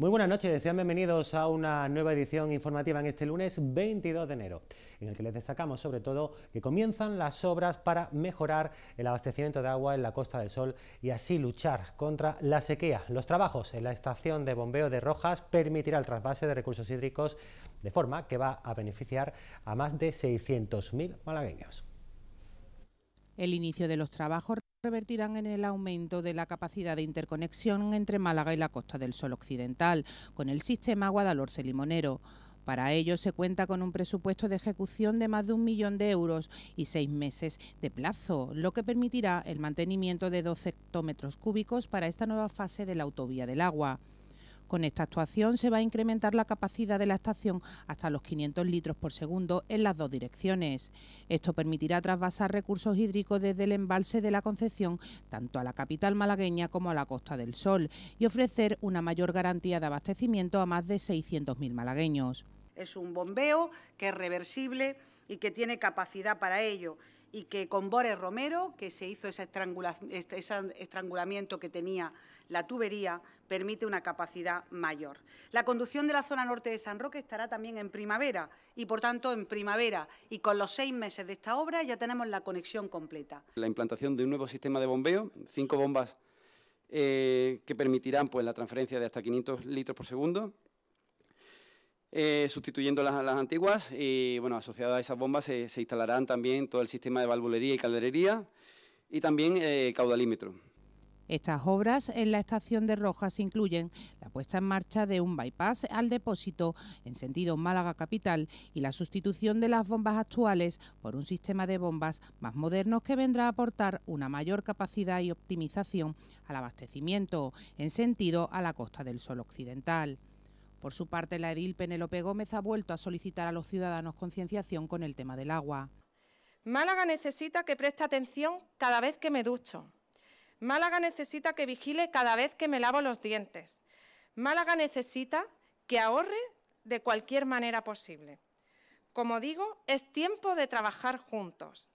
Muy buenas noches, sean bienvenidos a una nueva edición informativa en este lunes 22 de enero, en el que les destacamos sobre todo que comienzan las obras para mejorar el abastecimiento de agua en la Costa del Sol y así luchar contra la sequía. Los trabajos en la estación de bombeo de Rojas permitirán el trasvase de recursos hídricos de forma que va a beneficiar a más de 600.000 malagueños. El inicio de los trabajos revertirán en el aumento de la capacidad de interconexión entre Málaga y la costa del Sol Occidental, con el sistema Guadalhorce-Limonero. Para ello se cuenta con un presupuesto de ejecución de más de un millón de euros y seis meses de plazo, lo que permitirá el mantenimiento de 12 hectómetros cúbicos para esta nueva fase de la autovía del agua. Con esta actuación se va a incrementar la capacidad de la estación hasta los 500 litros por segundo en las dos direcciones. Esto permitirá trasvasar recursos hídricos desde el embalse de la Concepción tanto a la capital malagueña como a la Costa del Sol y ofrecer una mayor garantía de abastecimiento a más de 600.000 malagueños. Es un bombeo que es reversible y que tiene capacidad para ello y que con Bores Romero, que se hizo ese este, estrangulamiento que tenía la tubería permite una capacidad mayor. La conducción de la zona norte de San Roque estará también en primavera y, por tanto, en primavera y con los seis meses de esta obra ya tenemos la conexión completa. La implantación de un nuevo sistema de bombeo, cinco bombas eh, que permitirán pues, la transferencia de hasta 500 litros por segundo, eh, sustituyendo las, antiguas y, bueno, asociadas a esas bombas se, instalarán también todo el sistema de valvulería y calderería y también eh, caudalímetro. Estas obras en la estación de Rojas incluyen la puesta en marcha de un bypass al depósito en sentido Málaga Capital y la sustitución de las bombas actuales por un sistema de bombas más modernos que vendrá a aportar una mayor capacidad y optimización al abastecimiento en sentido a la costa del Sol Occidental. Por su parte, la edil Penélope Gómez ha vuelto a solicitar a los ciudadanos concienciación con el tema del agua. Málaga necesita que preste atención cada vez que me ducho Málaga necesita que vigile cada vez que me lavo los dientes. Málaga necesita que ahorre de cualquier manera posible. Como digo, es tiempo de trabajar juntos.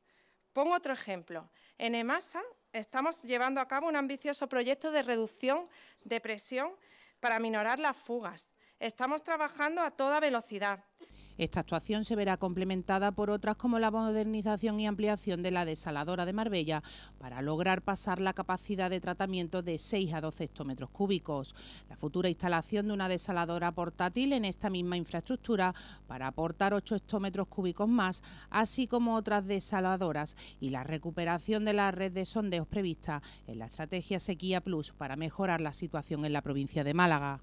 Pongo otro ejemplo. En EMASA estamos llevando a cabo un ambicioso proyecto de reducción de presión para minorar las fugas. Estamos trabajando a toda velocidad. Esta actuación se verá complementada por otras como la modernización y ampliación de la desaladora de Marbella para lograr pasar la capacidad de tratamiento de 6 a 12 hectómetros cúbicos, la futura instalación de una desaladora portátil en esta misma infraestructura para aportar 8 hectómetros cúbicos más, así como otras desaladoras y la recuperación de la red de sondeos prevista en la estrategia Sequía Plus para mejorar la situación en la provincia de Málaga.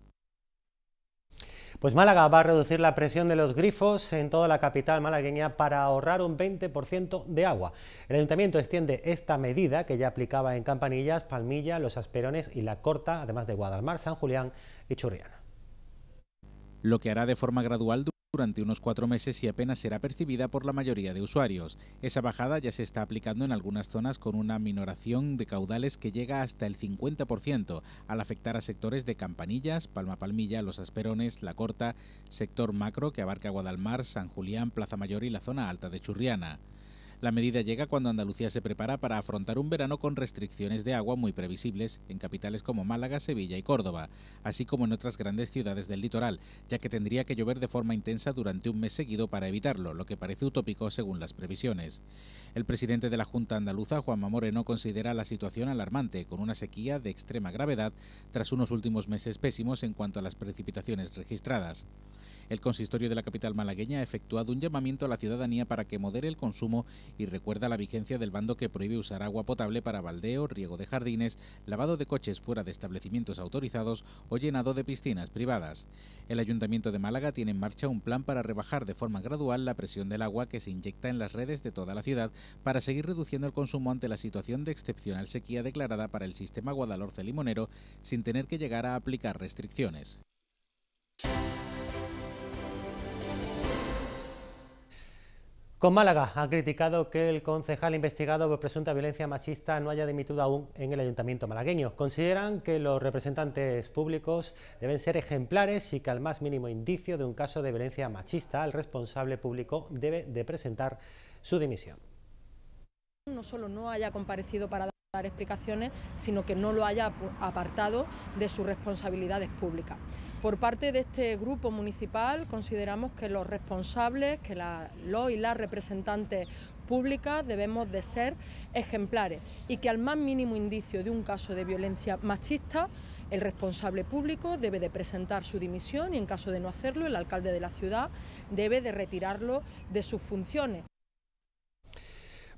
Pues Málaga va a reducir la presión de los grifos en toda la capital malagueña para ahorrar un 20% de agua. El ayuntamiento extiende esta medida que ya aplicaba en Campanillas, Palmilla, Los Asperones y La Corta, además de Guadalmar, San Julián y Churriana. Lo que hará de forma gradual durante unos cuatro meses y apenas será percibida por la mayoría de usuarios. Esa bajada ya se está aplicando en algunas zonas con una minoración de caudales que llega hasta el 50%, al afectar a sectores de Campanillas, Palma Palmilla, Los Asperones, La Corta, sector macro que abarca Guadalmar, San Julián, Plaza Mayor y la zona alta de Churriana. La medida llega cuando Andalucía se prepara para afrontar un verano con restricciones de agua muy previsibles en capitales como Málaga, Sevilla y Córdoba, así como en otras grandes ciudades del litoral, ya que tendría que llover de forma intensa durante un mes seguido para evitarlo, lo que parece utópico según las previsiones. El presidente de la Junta Andaluza, Juanma Moreno, considera la situación alarmante, con una sequía de extrema gravedad tras unos últimos meses pésimos en cuanto a las precipitaciones registradas. El consistorio de la capital malagueña ha efectuado un llamamiento a la ciudadanía para que modere el consumo y recuerda la vigencia del bando que prohíbe usar agua potable para baldeo, riego de jardines, lavado de coches fuera de establecimientos autorizados o llenado de piscinas privadas. El Ayuntamiento de Málaga tiene en marcha un plan para rebajar de forma gradual la presión del agua que se inyecta en las redes de toda la ciudad para seguir reduciendo el consumo ante la situación de excepcional sequía declarada para el sistema Guadalhorce-Limonero sin tener que llegar a aplicar restricciones. Con Málaga ha criticado que el concejal investigado por presunta violencia machista no haya dimitido aún en el ayuntamiento malagueño. Consideran que los representantes públicos deben ser ejemplares y que al más mínimo indicio de un caso de violencia machista el responsable público debe de presentar su dimisión. No solo no haya comparecido para dar explicaciones, sino que no lo haya apartado de sus responsabilidades públicas. Por parte de este grupo municipal consideramos que los responsables, que la, los y las representantes públicas debemos de ser ejemplares y que al más mínimo indicio de un caso de violencia machista, el responsable público debe de presentar su dimisión y en caso de no hacerlo, el alcalde de la ciudad debe de retirarlo de sus funciones.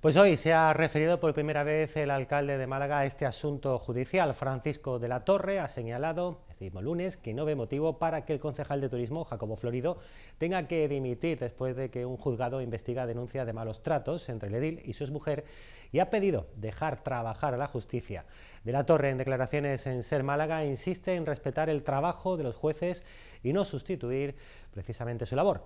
Pues hoy se ha referido por primera vez el alcalde de Málaga a este asunto judicial. Francisco de la Torre ha señalado lunes, que no ve motivo para que el concejal de turismo, Jacobo Florido, tenga que dimitir después de que un juzgado investiga denuncia de malos tratos entre el edil y su exmujer y ha pedido dejar trabajar a la justicia. De la Torre, en declaraciones en Ser Málaga, insiste en respetar el trabajo de los jueces y no sustituir precisamente su labor.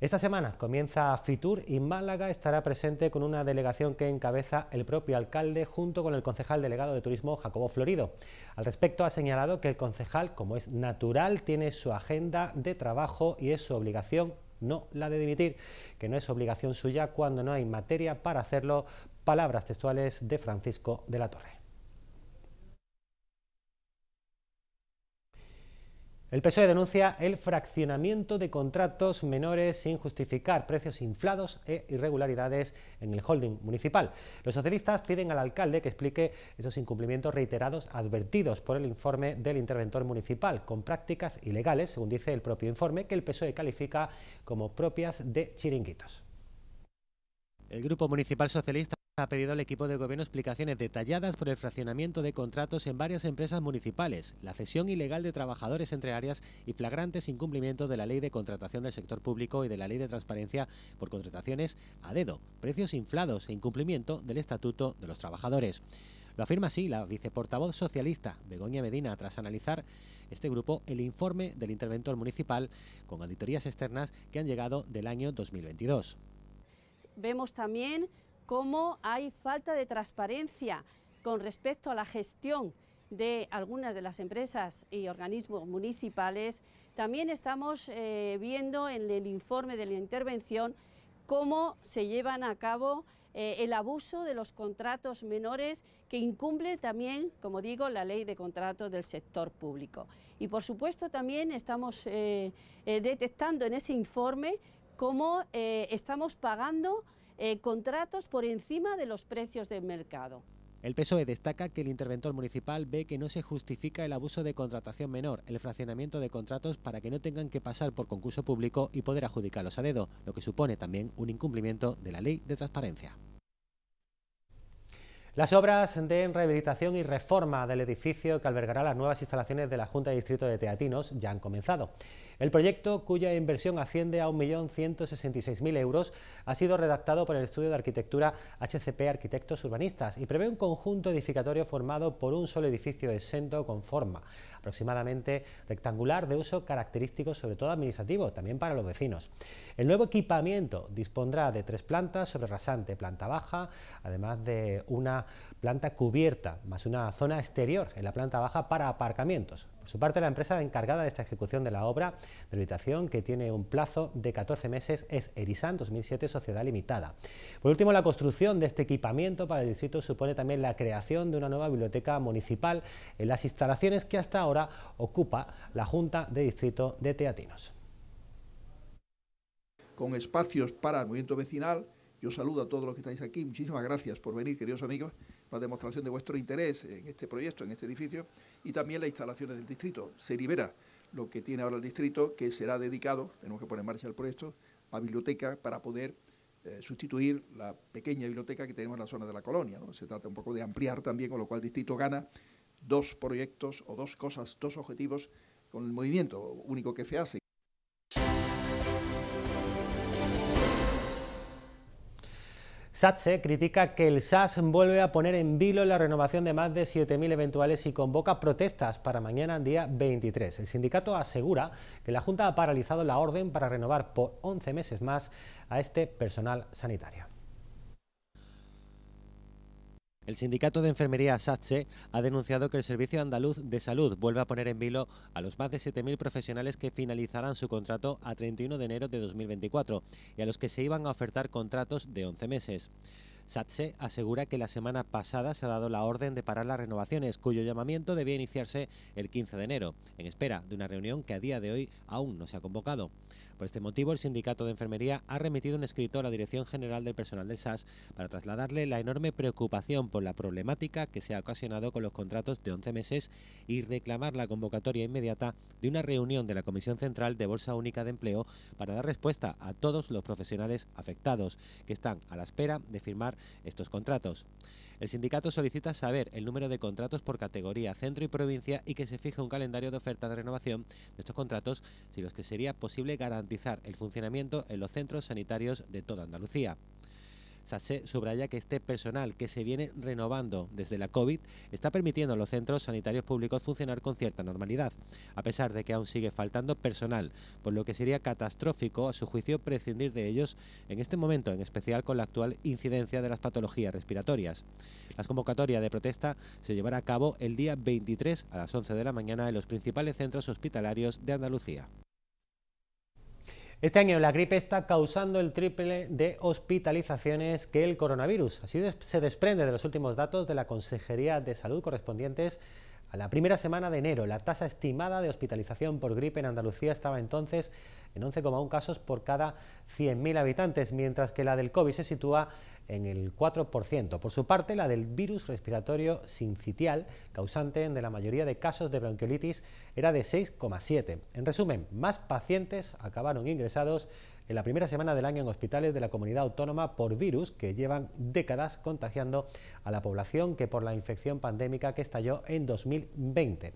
Esta semana comienza FITUR y Málaga estará presente con una delegación que encabeza el propio alcalde junto con el concejal delegado de turismo Jacobo Florido. Al respecto ha señalado que el concejal como es natural, tiene su agenda de trabajo y es su obligación no la de dimitir, que no es obligación suya cuando no hay materia para hacerlo. Palabras textuales de Francisco de la Torre. El PSOE denuncia el fraccionamiento de contratos menores sin justificar, precios inflados e irregularidades en el holding municipal. Los socialistas piden al alcalde que explique esos incumplimientos reiterados advertidos por el informe del interventor municipal, con prácticas ilegales, según dice el propio informe, que el PSOE califica como propias de chiringuitos. El Grupo Municipal Socialista ha pedido al equipo de gobierno explicaciones detalladas por el fraccionamiento de contratos en varias empresas municipales, la cesión ilegal de trabajadores entre áreas y flagrantes incumplimiento de la ley de contratación del sector público y de la ley de transparencia por contrataciones a dedo, precios inflados e incumplimiento del Estatuto de los Trabajadores. Lo afirma así la viceportavoz socialista Begoña Medina tras analizar este grupo el informe del interventor municipal con auditorías externas que han llegado del año 2022. Vemos también cómo hay falta de transparencia con respecto a la gestión de algunas de las empresas y organismos municipales. También estamos eh, viendo en el informe de la intervención cómo se llevan a cabo eh, el abuso de los contratos menores que incumple también, como digo, la ley de contratos del sector público. Y por supuesto también estamos eh, detectando en ese informe cómo estamos pagando eh, contratos por encima de los precios del mercado. El PSOE destaca que el interventor municipal ve que no se justifica el abuso de contratación menor, el fraccionamiento de contratos para que no tengan que pasar por concurso público y poder adjudicarlos a dedo, lo que supone también un incumplimiento de la ley de transparencia. Las obras de rehabilitación y reforma del edificio que albergará las nuevas instalaciones de la Junta de Distrito de Teatinos ya han comenzado. El proyecto, cuya inversión asciende a 1.166.000 euros, ha sido redactado por el estudio de arquitectura HCP Arquitectos Urbanistas y prevé un conjunto edificatorio formado por un solo edificio exento con forma aproximadamente rectangular de uso característico, sobre todo administrativo, también para los vecinos. El nuevo equipamiento dispondrá de tres plantas sobre rasante, planta baja, además de una planta cubierta, más una zona exterior en la planta baja para aparcamientos. Por su parte, la empresa encargada de esta ejecución de la obra de habitación, que tiene un plazo de 14 meses, es Erisan 2007 Sociedad Limitada. Por último, la construcción de este equipamiento para el distrito supone también la creación de una nueva biblioteca municipal en las instalaciones que hasta ahora ocupa la Junta de Distrito de Teatinos. Con espacios para el movimiento vecinal, yo saludo a todos los que estáis aquí. Muchísimas gracias por venir, queridos amigos la demostración de vuestro interés en este proyecto, en este edificio, y también las instalaciones del distrito. Se libera lo que tiene ahora el distrito, que será dedicado, tenemos que poner en marcha el proyecto, a biblioteca para poder eh, sustituir la pequeña biblioteca que tenemos en la zona de la colonia. Se trata un poco de ampliar también, con lo cual el distrito gana dos proyectos o dos cosas, dos objetivos con el movimiento único que se hace. SATSE critica que el SAS vuelve a poner en vilo la renovación de más de 7.000 eventuales y convoca protestas para mañana, día 23. El sindicato asegura que la Junta ha paralizado la orden para renovar por 11 meses más a este personal sanitario. El sindicato de enfermería SATSE ha denunciado que el Servicio Andaluz de Salud vuelve a poner en vilo a los más de 7.000 profesionales que finalizarán su contrato a 31 de enero de 2024 y a los que se iban a ofertar contratos de 11 meses. SATSE asegura que la semana pasada se ha dado la orden de parar las renovaciones, cuyo llamamiento debía iniciarse el 15 de enero, en espera de una reunión que a día de hoy aún no se ha convocado. Por este motivo, el Sindicato de Enfermería ha remitido un escrito a la Dirección General del Personal del SAS para trasladarle la enorme preocupación por la problemática que se ha ocasionado con los contratos de 11 meses y reclamar la convocatoria inmediata de una reunión de la Comisión Central de Bolsa Única de Empleo para dar respuesta a todos los profesionales afectados que están a la espera de firmar estos contratos. El sindicato solicita saber el número de contratos por categoría, centro y provincia y que se fije un calendario de oferta de renovación de estos contratos, sin los que sería posible garantizar el funcionamiento en los centros sanitarios de toda Andalucía. Sase subraya que este personal que se viene renovando desde la COVID está permitiendo a los centros sanitarios públicos funcionar con cierta normalidad, a pesar de que aún sigue faltando personal, por lo que sería catastrófico, a su juicio, prescindir de ellos en este momento, en especial con la actual incidencia de las patologías respiratorias. La convocatoria de protesta se llevará a cabo el día 23 a las 11 de la mañana en los principales centros hospitalarios de Andalucía. Este año la gripe está causando el triple de hospitalizaciones que el coronavirus. Así se desprende de los últimos datos de la Consejería de Salud correspondientes a la primera semana de enero, la tasa estimada de hospitalización por gripe en Andalucía estaba entonces en 11,1 casos por cada 100.000 habitantes, mientras que la del COVID se sitúa en el 4%. Por su parte, la del virus respiratorio sincitial, causante de la mayoría de casos de bronquiolitis, era de 6,7. En resumen, más pacientes acabaron ingresados en la primera semana del año en hospitales de la comunidad autónoma por virus que llevan décadas contagiando a la población que por la infección pandémica que estalló en 2020.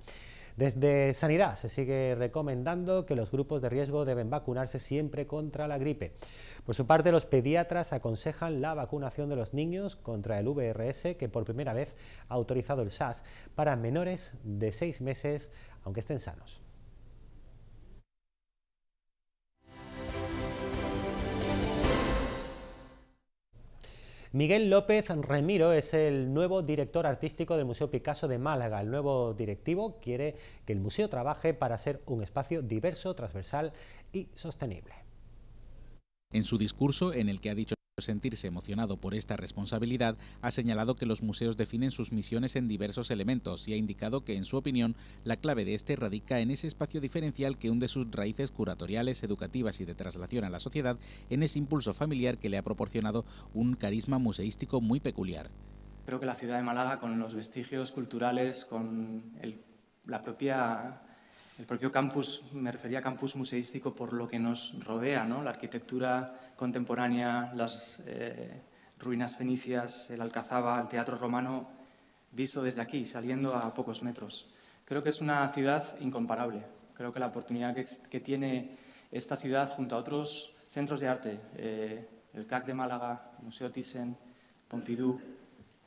Desde Sanidad se sigue recomendando que los grupos de riesgo deben vacunarse siempre contra la gripe. Por su parte, los pediatras aconsejan la vacunación de los niños contra el VRS que por primera vez ha autorizado el SAS para menores de seis meses, aunque estén sanos. Miguel López Remiro es el nuevo director artístico del Museo Picasso de Málaga. El nuevo directivo quiere que el museo trabaje para ser un espacio diverso, transversal y sostenible. En su discurso, en el que ha dicho sentirse emocionado por esta responsabilidad, ha señalado que los museos definen sus misiones en diversos elementos y ha indicado que, en su opinión, la clave de este radica en ese espacio diferencial que hunde sus raíces curatoriales, educativas y de traslación a la sociedad, en ese impulso familiar que le ha proporcionado un carisma museístico muy peculiar. Creo que la ciudad de Málaga, con los vestigios culturales, con la propia el propio campus, me refería a campus museístico por lo que nos rodea, la arquitectura contemporánea, las eh, ruinas fenicias, el Alcazaba, el teatro romano, visto desde aquí, saliendo a pocos metros. Creo que es una ciudad incomparable. Creo que la oportunidad que, tiene esta ciudad junto a otros centros de arte, eh, el CAC de Málaga, el Museo Thyssen, Pompidou,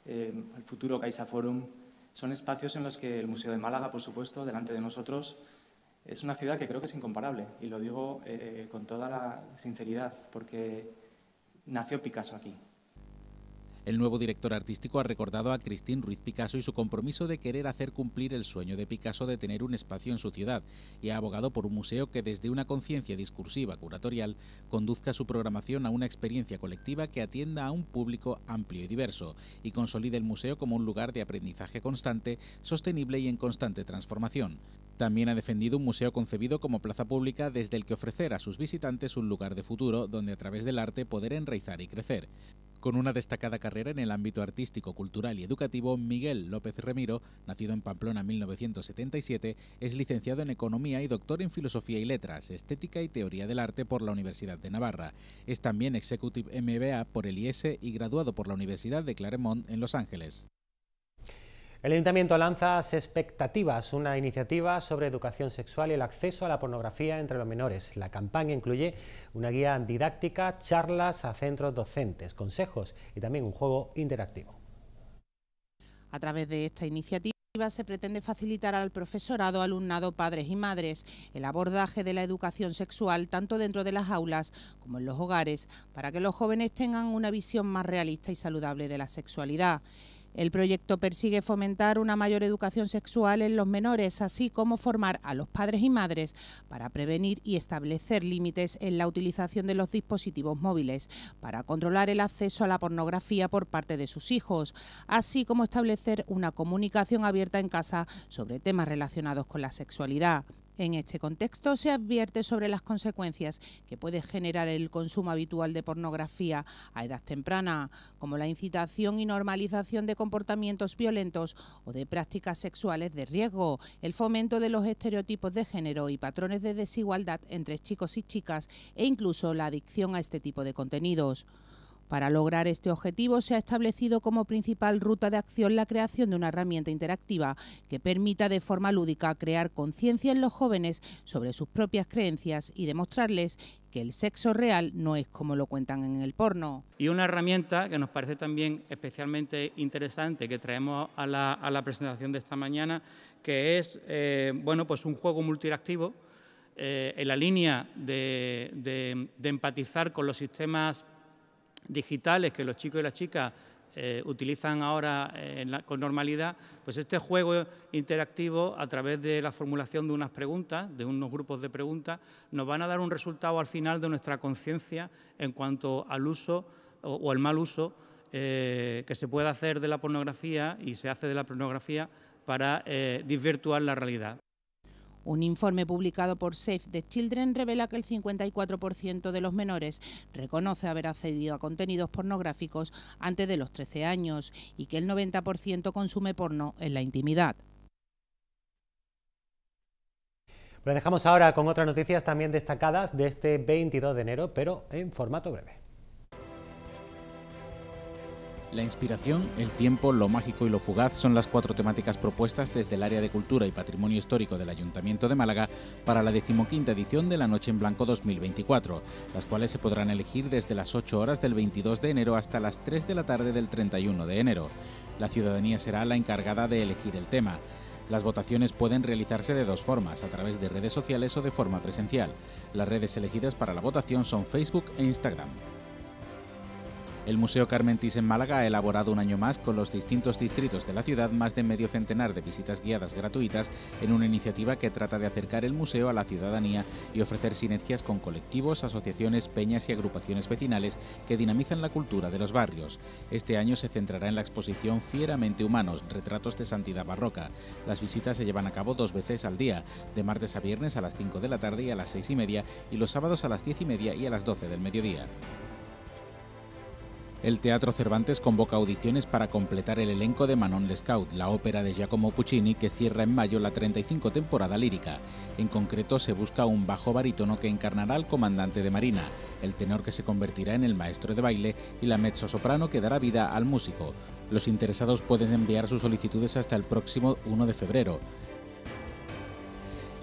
eh, el futuro Caixa Forum, son espacios en los que el Museo de Málaga, por supuesto, delante de nosotros, es una ciudad que creo que es incomparable y lo digo eh, eh, con toda la sinceridad porque nació Picasso aquí. El nuevo director artístico ha recordado a Cristín Ruiz Picasso y su compromiso de querer hacer cumplir el sueño de Picasso de tener un espacio en su ciudad y ha abogado por un museo que desde una conciencia discursiva curatorial conduzca su programación a una experiencia colectiva que atienda a un público amplio y diverso y consolide el museo como un lugar de aprendizaje constante, sostenible y en constante transformación. También ha defendido un museo concebido como plaza pública desde el que ofrecer a sus visitantes un lugar de futuro donde a través del arte poder enraizar y crecer. Con una destacada carrera en el ámbito artístico, cultural y educativo, Miguel López Remiro, nacido en Pamplona en 1977, es licenciado en Economía y doctor en Filosofía y Letras, Estética y Teoría del Arte por la Universidad de Navarra. Es también Executive MBA por el IES y graduado por la Universidad de Claremont en Los Ángeles. El Ayuntamiento lanza Expectativas, una iniciativa sobre educación sexual y el acceso a la pornografía entre los menores. La campaña incluye una guía didáctica, charlas a centros docentes, consejos y también un juego interactivo. A través de esta iniciativa se pretende facilitar al profesorado, alumnado, padres y madres el abordaje de la educación sexual tanto dentro de las aulas como en los hogares para que los jóvenes tengan una visión más realista y saludable de la sexualidad. El proyecto persigue fomentar una mayor educación sexual en los menores, así como formar a los padres y madres para prevenir y establecer límites en la utilización de los dispositivos móviles, para controlar el acceso a la pornografía por parte de sus hijos, así como establecer una comunicación abierta en casa sobre temas relacionados con la sexualidad. En este contexto se advierte sobre las consecuencias que puede generar el consumo habitual de pornografía a edad temprana, como la incitación y normalización de comportamientos violentos o de prácticas sexuales de riesgo, el fomento de los estereotipos de género y patrones de desigualdad entre chicos y chicas e incluso la adicción a este tipo de contenidos. Para lograr este objetivo se ha establecido como principal ruta de acción la creación de una herramienta interactiva que permita de forma lúdica crear conciencia en los jóvenes sobre sus propias creencias y demostrarles que el sexo real no es como lo cuentan en el porno. Y una herramienta que nos parece también especialmente interesante que traemos a la, presentación de esta mañana, que es eh, bueno, pues un juego multiactivo eh, en la línea de, de empatizar con los sistemas digitales que los chicos y las chicas eh, utilizan ahora eh, con normalidad, pues este juego interactivo a través de la formulación de unas preguntas, de unos grupos de preguntas, nos van a dar un resultado al final de nuestra conciencia en cuanto al uso o, al mal uso eh, que se puede hacer de la pornografía y se hace de la pornografía para desvirtuar la realidad. Un informe publicado por Safe the Children revela que el 54% de los menores reconoce haber accedido a contenidos pornográficos antes de los 13 años y que el 90% consume porno en la intimidad. Lo dejamos ahora con otras noticias también destacadas de este 22 de enero, pero en formato breve. La inspiración, el tiempo, lo mágico y lo fugaz son las cuatro temáticas propuestas desde el área de Cultura y Patrimonio Histórico del Ayuntamiento de Málaga para la decimoquinta edición de la Noche en Blanco 2024, las cuales se podrán elegir desde las 8 horas del 22 de enero hasta las 3 de la tarde del 31 de enero. La ciudadanía será la encargada de elegir el tema. Las votaciones pueden realizarse de dos formas, a través de redes sociales o de forma presencial. Las redes elegidas para la votación son Facebook e Instagram. El Museo Carmentis en Málaga ha elaborado un año más con los distintos distritos de la ciudad más de medio centenar de visitas guiadas gratuitas en una iniciativa que trata de acercar el museo a la ciudadanía y ofrecer sinergias con colectivos, asociaciones, peñas y agrupaciones vecinales que dinamizan la cultura de los barrios. Este año se centrará en la exposición Fieramente Humanos, Retratos de Santidad Barroca. Las visitas se llevan a cabo dos veces al día, de martes a viernes a las 5 de la tarde y a las 6 y media, y los sábados a las 10 y media y a las 12 del mediodía. El Teatro Cervantes convoca audiciones para completar el elenco de Manon Lescaut, la ópera de Giacomo Puccini que cierra en mayo la 35 temporada lírica. En concreto, se busca un bajo barítono que encarnará al comandante de Marina, el tenor que se convertirá en el maestro de baile y la mezzo-soprano que dará vida al músico. Los interesados pueden enviar sus solicitudes hasta el próximo 1 de febrero.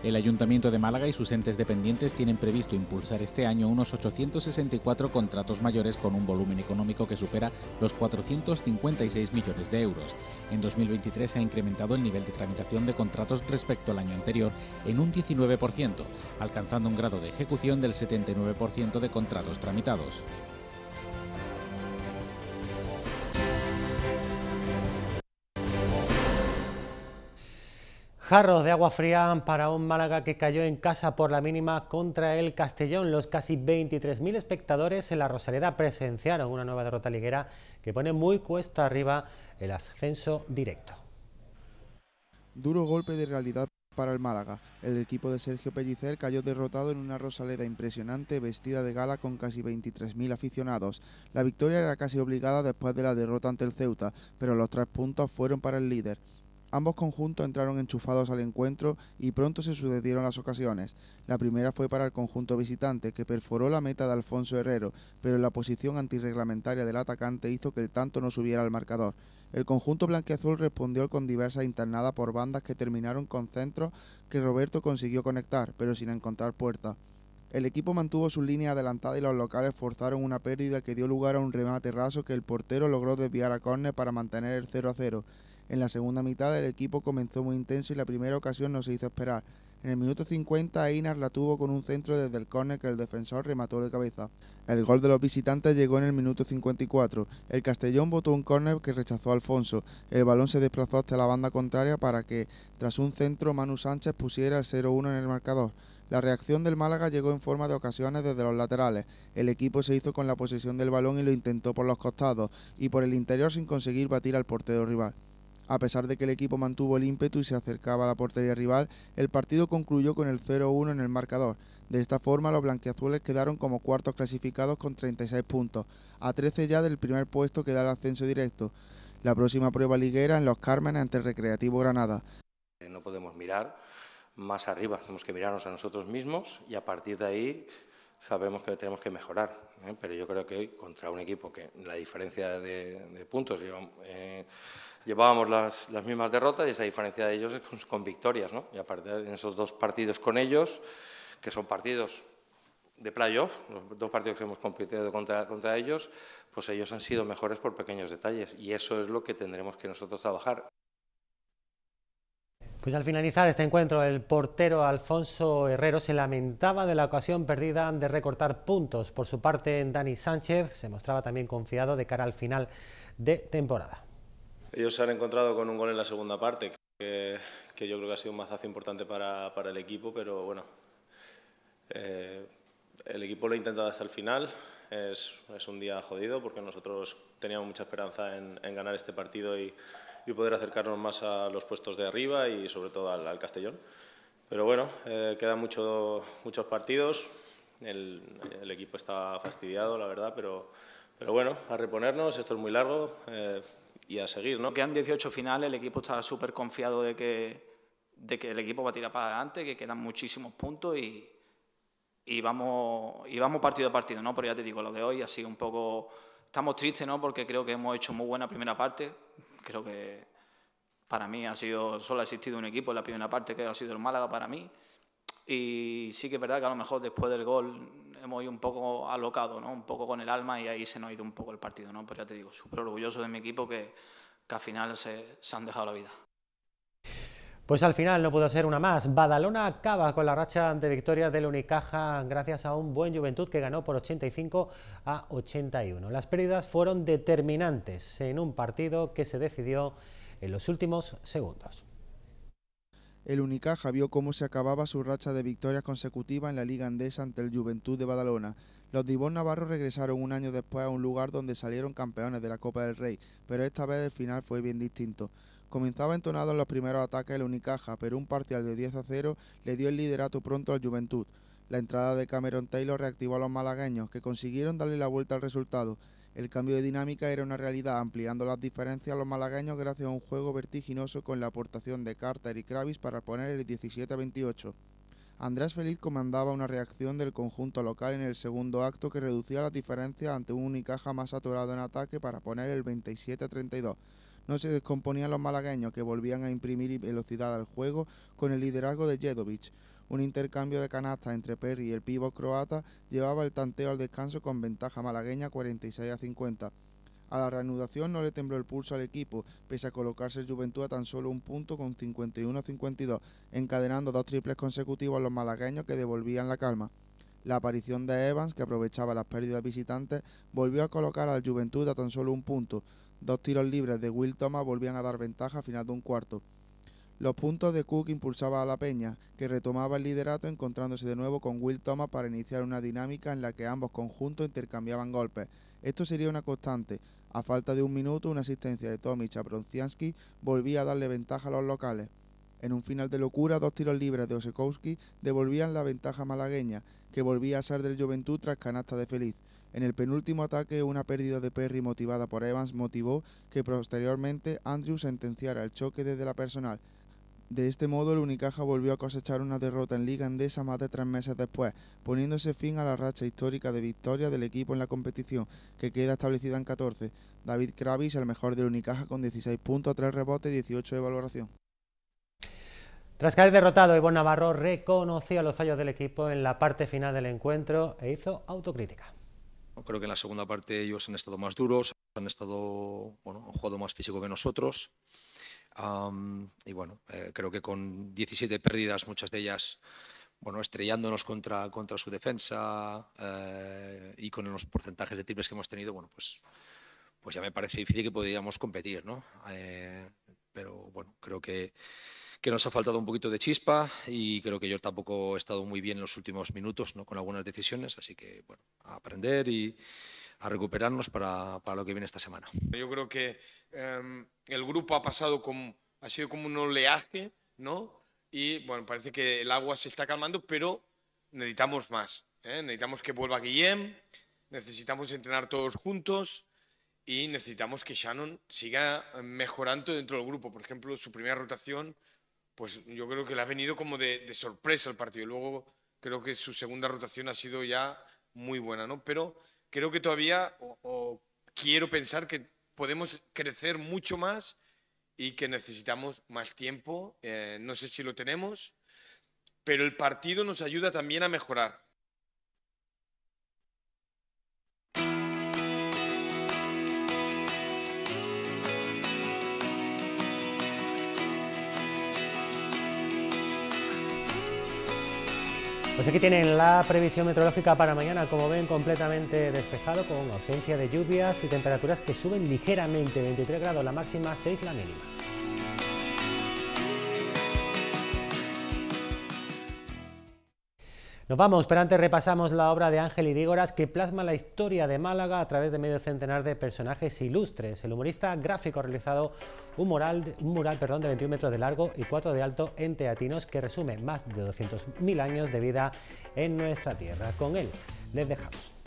El Ayuntamiento de Málaga y sus entes dependientes tienen previsto impulsar este año unos 864 contratos mayores con un volumen económico que supera los 456 millones de euros. En 2023 se ha incrementado el nivel de tramitación de contratos respecto al año anterior en un 19%, alcanzando un grado de ejecución del 79% de contratos tramitados. Jarros de agua fría para un Málaga que cayó en casa por la mínima contra el Castellón. Los casi 23.000 espectadores en la Rosaleda presenciaron una nueva derrota liguera que pone muy cuesta arriba el ascenso directo. Duro golpe de realidad para el Málaga. El equipo de Sergio Pellicer cayó derrotado en una Rosaleda impresionante vestida de gala con casi 23.000 aficionados. La victoria era casi obligada después de la derrota ante el Ceuta, pero los tres puntos fueron para el líder. Ambos conjuntos entraron enchufados al encuentro y pronto se sucedieron las ocasiones. La primera fue para el conjunto visitante, que perforó la meta de Alfonso Herrero, pero la posición antirreglamentaria del atacante hizo que el tanto no subiera al marcador. El conjunto blanqueazul respondió con diversas internadas por bandas que terminaron con centros que Roberto consiguió conectar, pero sin encontrar puerta. El equipo mantuvo su línea adelantada y los locales forzaron una pérdida que dio lugar a un remate raso que el portero logró desviar a córner para mantener el 0 a 0. En la segunda mitad el equipo comenzó muy intenso y la primera ocasión no se hizo esperar. En el minuto 50 Einar la tuvo con un centro desde el córner que el defensor remató de cabeza. El gol de los visitantes llegó en el minuto 54. El Castellón botó un córner que rechazó Alfonso. El balón se desplazó hasta la banda contraria para que, tras un centro, Manu Sánchez pusiera el 0-1 en el marcador. La reacción del Málaga llegó en forma de ocasiones desde los laterales. El equipo se hizo con la posesión del balón y lo intentó por los costados y por el interior sin conseguir batir al portero rival. A pesar de que el equipo mantuvo el ímpetu y se acercaba a la portería rival, el partido concluyó con el 0-1 en el marcador. De esta forma, los blanquiazules quedaron como cuartos clasificados con 36 puntos, a 13 ya del primer puesto que da el ascenso directo. La próxima prueba liguera en Los Cármenes ante el Recreativo Granada. Eh, no podemos mirar más arriba, tenemos que mirarnos a nosotros mismos y a partir de ahí sabemos que tenemos que mejorar. ¿eh? Pero yo creo que hoy, contra un equipo que la diferencia de, puntos lleva, eh, llevábamos las, mismas derrotas y esa diferencia de ellos es con, victorias, ¿no? Y aparte en esos dos partidos con ellos, que son partidos de playoff, los dos partidos que hemos competido contra, ellos, pues ellos han sido mejores por pequeños detalles y eso es lo que tendremos que nosotros trabajar. Pues al finalizar este encuentro, el portero Alfonso Herrero se lamentaba de la ocasión perdida de recortar puntos. Por su parte, en Dani Sánchez se mostraba también confiado de cara al final de temporada. Ellos se han encontrado con un gol en la segunda parte, que, yo creo que ha sido un mazazo importante para, el equipo, pero bueno, eh, el equipo lo ha intentado hasta el final. Es, un día jodido porque nosotros teníamos mucha esperanza en, ganar este partido y, poder acercarnos más a los puestos de arriba y sobre todo al, Castellón. Pero bueno, eh, quedan muchos partidos. El, equipo está fastidiado, la verdad, pero, pero bueno, a reponernos. Esto es muy largo. Eh, y a seguir. ¿no? Quedan 18 finales, el equipo está súper confiado de que, de que el equipo va a tirar para adelante, que quedan muchísimos puntos y, y, vamos, y vamos partido a partido, ¿no? Pero ya te digo, lo de hoy ha sido un poco... Estamos tristes, ¿no? Porque creo que hemos hecho muy buena primera parte. Creo que para mí ha sido... Solo ha existido un equipo en la primera parte que ha sido el Málaga para mí. Y sí que es verdad que a lo mejor después del gol hemos ido un poco alocado, ¿no? un poco con el alma y ahí se nos ha ido un poco el partido. ¿no? Pero ya te digo, súper orgulloso de mi equipo que, que al final se, han dejado la vida. Pues al final no pudo ser una más. Badalona acaba con la racha de victoria del Unicaja gracias a un buen Juventud que ganó por 85 a 81. Las pérdidas fueron determinantes en un partido que se decidió en los últimos segundos el Unicaja vio cómo se acababa su racha de victorias consecutivas en la Liga Andesa ante el Juventud de Badalona. Los Dibón Navarro regresaron un año después a un lugar donde salieron campeones de la Copa del Rey, pero esta vez el final fue bien distinto. Comenzaba entonado en los primeros ataques el Unicaja, pero un parcial de 10 a 0 le dio el liderato pronto al Juventud. La entrada de Cameron Taylor reactivó a los malagueños, que consiguieron darle la vuelta al resultado. El cambio de dinámica era una realidad, ampliando las diferencias a los malagueños gracias a un juego vertiginoso con la aportación de Carter y Kravis para poner el 17 28. Andrés Feliz comandaba una reacción del conjunto local en el segundo acto que reducía las diferencias ante un Unicaja más atorado en ataque para poner el 27 32. No se descomponían los malagueños que volvían a imprimir velocidad al juego con el liderazgo de Jedovic. Un intercambio de canastas entre Perry y el pívot croata llevaba el tanteo al descanso con ventaja malagueña 46 a 50. A la reanudación no le tembló el pulso al equipo, pese a colocarse el Juventud a tan solo un punto con 51-52, encadenando dos triples consecutivos a los malagueños que devolvían la calma. La aparición de Evans, que aprovechaba las pérdidas visitantes, volvió a colocar al Juventud a tan solo un punto. Dos tiros libres de Will Thomas volvían a dar ventaja a final de un cuarto. Los puntos de Cook impulsaba a La Peña, que retomaba el liderato encontrándose de nuevo con Will Thomas para iniciar una dinámica en la que ambos conjuntos intercambiaban golpes. Esto sería una constante. A falta de un minuto, una asistencia de Tommy Chapronciansky volvía a darle ventaja a los locales. En un final de locura, dos tiros libres de Osekowski devolvían la ventaja malagueña, que volvía a ser del Juventud tras canasta de Feliz. En el penúltimo ataque, una pérdida de Perry motivada por Evans motivó que posteriormente Andrew sentenciara el choque desde la personal. De este modo, el Unicaja volvió a cosechar una derrota en Liga Endesa más de tres meses después, poniéndose fin a la racha histórica de victoria del equipo en la competición, que queda establecida en 14. David Kravis, el mejor del Unicaja, con 16 puntos, 3 rebotes y 18 de valoración. Tras caer derrotado, Evo Navarro reconoció los fallos del equipo en la parte final del encuentro e hizo autocrítica. Creo que en la segunda parte ellos han estado más duros, han estado, bueno, han jugado más físico que nosotros y bueno, eh, creo que con 17 pérdidas, muchas de ellas bueno, estrellándonos contra, contra su defensa eh, y con los porcentajes de triples que hemos tenido, bueno, pues, pues ya me parece difícil que podríamos competir, ¿no? Eh, pero bueno, creo que, que, nos ha faltado un poquito de chispa y creo que yo tampoco he estado muy bien en los últimos minutos, ¿no? Con algunas decisiones, así que bueno, a aprender y a recuperarnos para, para lo que viene esta semana. Yo creo que em, el grupo ha pasado como, ha sido como un oleaje, ¿no? Y bueno, parece que el agua se está calmando, pero necesitamos más. ¿eh? Necesitamos que vuelva Guillem, necesitamos entrenar todos juntos y necesitamos que Shannon siga mejorando dentro del grupo. Por ejemplo, su primera rotación, pues yo creo que le ha venido como de, de sorpresa al partido. Luego creo que su segunda rotación ha sido ya muy buena, ¿no? Pero creo que todavía, o, quiero pensar que podemos crecer mucho más y que necesitamos más tiempo. Eh, no sé si lo tenemos, pero el partido nos ayuda también a mejorar. Pues aquí tienen la previsión meteorológica para mañana, como ven, completamente despejado, con ausencia de lluvias y temperaturas que suben ligeramente, 23 grados la máxima, 6 la mínima. Nos vamos, pero antes repasamos la obra de Ángel Idígoras que plasma la historia de Málaga a través de medio centenar de personajes ilustres. El humorista gráfico ha realizado un mural, un mural perdón, de 21 metros de largo y 4 de alto en teatinos que resume más de 200.000 años de vida en nuestra tierra. Con él les dejamos.